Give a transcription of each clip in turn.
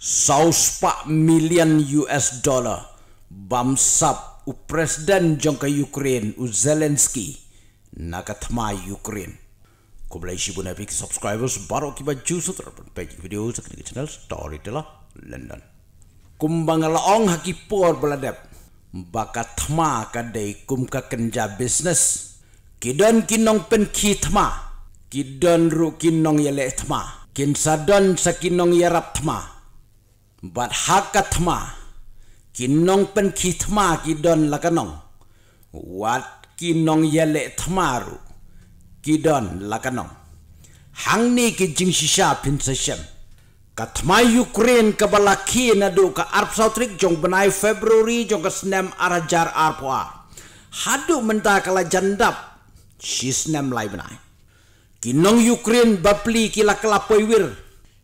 Saus Pak million US dollar bamsap u presiden jongka Ukraine u Zelensky nakatma Ukraine kublai shibu na subscribers baro kiba juice terapun page video sakni channel storyteller London Kumbang kumbangalaong hakipor beladep bakathma kadai ka kenja business kidon kinong pen kithma kidon ru kinong yele thma kinsadon sakinong yarap thma bat hakat ma kinong pen kit ma kidon lakanong wat kinong yale tmaru kidon lakanong hang ni ki jing shisha pin session kat ma ukraine ka balaki ka arp jong benai february jong kasnem arajar arpoa hadu menta kala jandap shisnem lai benai kinong ukraine babli kila kala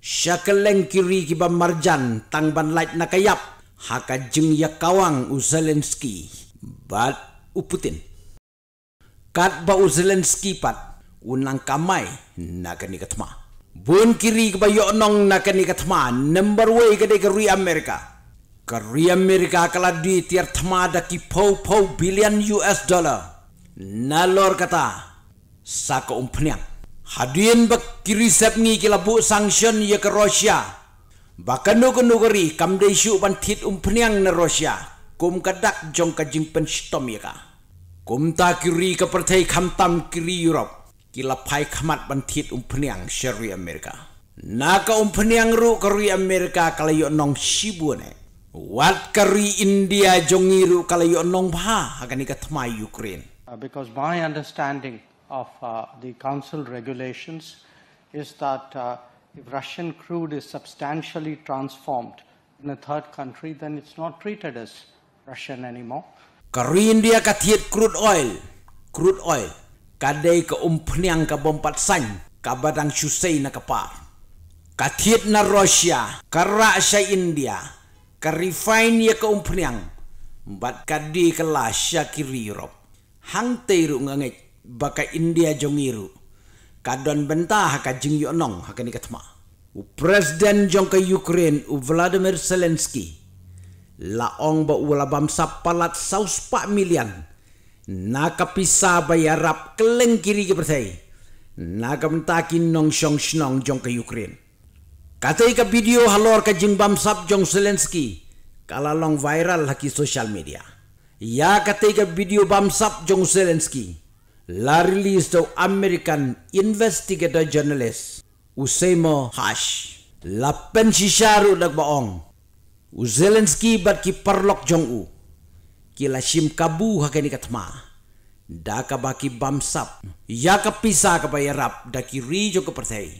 Shakeleng kiri kibam marjan tangban light nakayap haka jeng yakawang uzelensky bat uputin kat ba uzelensky pat unang kamai nakani katma bun kiri kiba yonong nakani katma number way kade kari amerika kari amerika kala di tiar thma daki pau pau billion us dollar nalor kata sako umpenyang. ฮัดยินบักกิริเซปงี้กิลาบุสังชันยักรัสเซียบักกันดูกนุกรีคำเดชุบันทิดอุมพนียงนรัสเซียกุมกระดักจงกระจิงเป็นสตอมิกากุมตากิรีกับประเทศคำตั้มกิริยุโรปกิลาภัยขมัดบันทิดอุมพนียงเชอรีอเมริกานาคอุมพนียงรูกรีอเมริกาคลายอนงชิบุเนวัดกรีอินเดียจงีรูคลายอนงบ้าฮักนี้กับทมายยูเครน Because my understanding of uh, the Council regulations is that uh, if Russian crude is substantially transformed in a third country, then it's not treated as Russian anymore. Karin dia kathiet crude oil, crude oil, kadai ka umpniang ka bompat san, kabadang susay na kapar. Kathiet na Russia, kara sa India, ka refine ya ka umpniang, bat kadi ka lasya kiri Europe. Hang tayo ngangit baka India jongiru kadon bentah ka jing yonong hakani katma u president jong ke Ukraine u Vladimir Zelensky laong ba ulabam sapalat pak milian nakapisa bayarap keleng kiri ke naka nagamtakin nong shong shnong jong ke Ukraine katai ka video halor ka jing bam sap jong Zelensky long viral haki social media ya katai ka video bam sap jong Zelensky la release American investigator journalist Usaimo Hash. Lapen si Sharu nagbaong. U Zelensky bat ki parlok jong u. Kila shim kabu hakeni katma. dakabaki ki bamsap. Ya kapisa kabayarap daki rijo kepertai.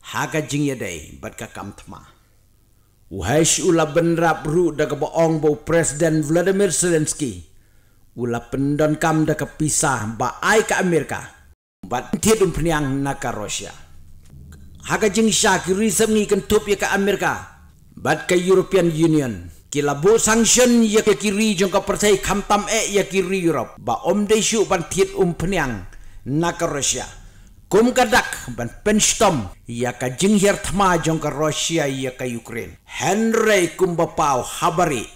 Haga jing yadai bat kam tma. U hash ula benrap ru ka baong bau Presiden Vladimir Zelensky. Ula pendon kam da kepisah ba ai ka Amerika. Bat pniang peniang naka Rusia. Haga jing syakiri semni kentup ya ka Amerika. Ba ka European Union. Kila bo sanction ya ka kiri jong ka kam kamtam e ya kiri Europe. Ba om de syu ban tiet um peniang naka Rusia. Kum kadak ban penstom ya ka jing her thma jong ka Rusia ya ka Ukraine. Henry pau habari.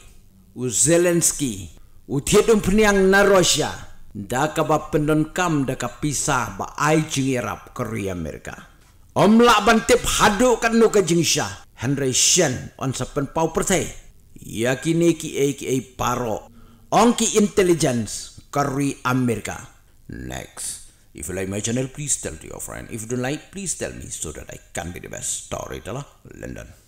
Zelensky Utiedum peniang na Russia. Daka ba pendon kam daka pisah ba ai jingirap Korea Amerika. Om la bantip hadu kan nuka jingsha. Henry Shen on sapen pau pertai. Yakini ki ai ki ai paro. Onki intelligence Korea Amerika. Next. If you like my channel, please tell to your friend. If you don't like, please tell me so that I can be the best storyteller. London.